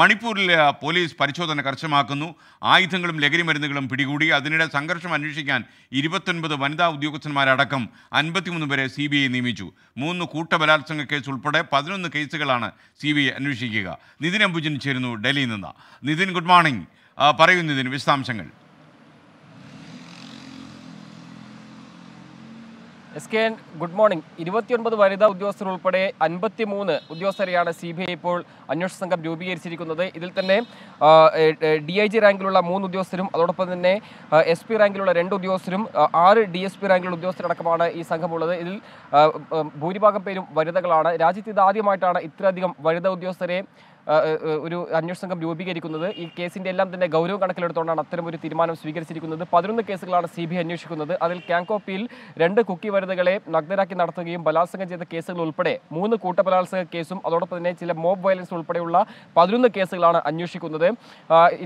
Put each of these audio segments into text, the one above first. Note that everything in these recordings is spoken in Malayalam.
മണിപ്പൂരിലെ പോലീസ് പരിശോധന കർശനമാക്കുന്നു ആയുധങ്ങളും ലഹരി മരുന്നുകളും പിടികൂടി അതിനിടെ സംഘർഷം അന്വേഷിക്കാൻ ഇരുപത്തൊൻപത് വനിതാ ഉദ്യോഗസ്ഥന്മാരടക്കം അൻപത്തിമൂന്ന് പേരെ സി ബി ഐ നിയമിച്ചു മൂന്ന് കൂട്ടബലാത്സംഗ കേസ് ഉൾപ്പെടെ പതിനൊന്ന് കേസുകളാണ് സി ബി ഐ അന്വേഷിക്കുക നിതിൻ അംബുജൻ ചേരുന്നു ഡൽഹിയിൽ നിന്ന് നിതിൻ ഗുഡ് മോർണിംഗ് പറയുന്നതിന് വിശദാംശങ്ങൾ S K N good morning ഇരുപത്തിയൊൻപത് വനിതാ ഉദ്യോഗസ്ഥർ ഉൾപ്പെടെ അൻപത്തിമൂന്ന് ഉദ്യോഗസ്ഥരെയാണ് സി ബി ഐ ഇപ്പോൾ അന്വേഷണ സംഘം രൂപീകരിച്ചിരിക്കുന്നത് ഇതിൽ തന്നെ ഡി ഐ ജി റാങ്കിലുള്ള മൂന്ന് ഉദ്യോഗസ്ഥരും അതോടൊപ്പം തന്നെ എസ് പി റാങ്കിലുള്ള രണ്ട് ഉദ്യോഗസ്ഥരും ആറ് ഡി എസ് പി റാങ്കിലുള്ള ഉദ്യോഗസ്ഥരടക്കമാണ് ഈ സംഘമുള്ളത് ഇതിൽ ഭൂരിഭാഗം പേരും വനിതകളാണ് രാജ്യത്ത് ഇതാദ്യമായിട്ടാണ് ഇത്രയധികം വനിതാ ഉദ്യോഗസ്ഥരെ ഒരു അന്വേഷണ സംഘം രൂപീകരിക്കുന്നത് ഈ കേസിന്റെ എല്ലാം തന്നെ ഗൗരവം കണക്കിലെടുത്തുകൊണ്ടാണ് അത്തരം ഒരു തീരുമാനം സ്വീകരിച്ചിരിക്കുന്നത് പതിനൊന്ന് കേസുകളാണ് സി ബി അന്വേഷിക്കുന്നത് അതിൽ ക്യാങ്കോപ്പിയിൽ രണ്ട് കുക്കി വരുതകളെ നഗ്നരാക്കി നടത്തുകയും ബലാത്സംഗം ചെയ്ത കേസുകൾ ഉൾപ്പെടെ മൂന്ന് കൂട്ടബലാത്സംഗ കേസും അതോടൊപ്പം തന്നെ ചില മോബ് വയലൻസ് ഉൾപ്പെടെയുള്ള പതിനൊന്ന് കേസുകളാണ് അന്വേഷിക്കുന്നത്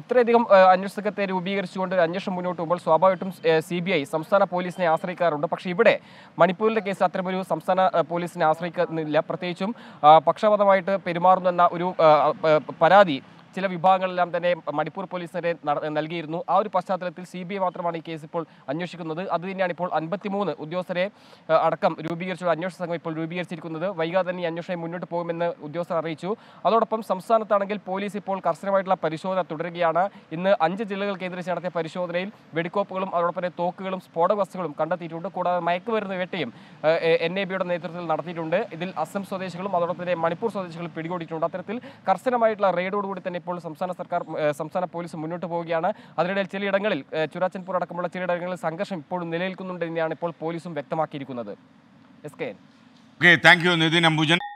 ഇത്രയധികം അന്വേഷണ സംഘത്തെ രൂപീകരിച്ചുകൊണ്ട് അന്വേഷണം മുന്നോട്ട് പോകുമ്പോൾ സ്വാഭാവികമായിട്ടും സി ബി ഐ സംസ്ഥാന പോലീസിനെ ആശ്രയിക്കാറുണ്ട് പക്ഷേ ഇവിടെ മണിപ്പൂരിലെ കേസ് അത്തരമൊരു സംസ്ഥാന പോലീസിനെ ആശ്രയിക്കുന്നില്ല പ്രത്യേകിച്ചും പക്ഷപാതമായിട്ട് പെരുമാറുന്നെന്ന ഒരു paradi ചില വിഭാഗങ്ങളെല്ലാം തന്നെ മണിപ്പൂർ പോലീസിനെ നൽകിയിരുന്നു ആ ഒരു പശ്ചാത്തലത്തിൽ സി മാത്രമാണ് ഈ കേസ് ഇപ്പോൾ അന്വേഷിക്കുന്നത് അത് തന്നെയാണ് ഇപ്പോൾ അൻപത്തിമൂന്ന് ഉദ്യോഗസ്ഥരെ അടക്കം രൂപീകരിച്ചുള്ള അന്വേഷണ സംഘം ഇപ്പോൾ രൂപീകരിച്ചിരിക്കുന്നത് വൈകാതെ തന്നെ അന്വേഷണം മുന്നോട്ട് പോകുമെന്ന് ഉദ്യോഗസ്ഥർ അറിയിച്ചു അതോടൊപ്പം സംസ്ഥാനത്താണെങ്കിൽ പോലീസ് ഇപ്പോൾ കർശനമായിട്ടുള്ള പരിശോധന തുടരുകയാണ് ഇന്ന് അഞ്ച് ജില്ലകൾ കേന്ദ്രീകരിച്ച് നടത്തിയ പരിശോധനയിൽ വെടിക്കോപ്പുകളും അതോടൊപ്പം തന്നെ തോക്കുകളും സ്ഫോടക വസ്തുക്കളും കണ്ടെത്തിയിട്ടുണ്ട് കൂടാതെ മയക്കുമരുന്ന് വേട്ടയും എൻ എ ബിയുടെ നേതൃത്വത്തിൽ നടത്തിയിട്ടുണ്ട് ഇതിൽ അസം സ്വദേശികളും അതോടൊപ്പം തന്നെ മണിപ്പൂർ സ്വദേശികളും പിടികൂടിയിട്ടുണ്ട് അത്തരത്തിൽ കർശനമായിട്ടുള്ള റെയ്ഡോടുകൂടി തന്നെ ഇപ്പോൾ സംസ്ഥാന സർക്കാർ സംസ്ഥാന പോലീസ് മുന്നോട്ട് പോവുകയാണ് അതിനിടയിൽ ചിലയിടങ്ങളിൽ ചുരാച്ചൻപൂർ അടക്കമുള്ള ചിലയിടങ്ങളിൽ സംഘർഷം ഇപ്പോഴും നിലനിൽക്കുന്നുണ്ട് എന്നാണ് ഇപ്പോൾ പോലീസും വ്യക്തമാക്കിയിരിക്കുന്നത് S K N okay thank you Nithin Ambujan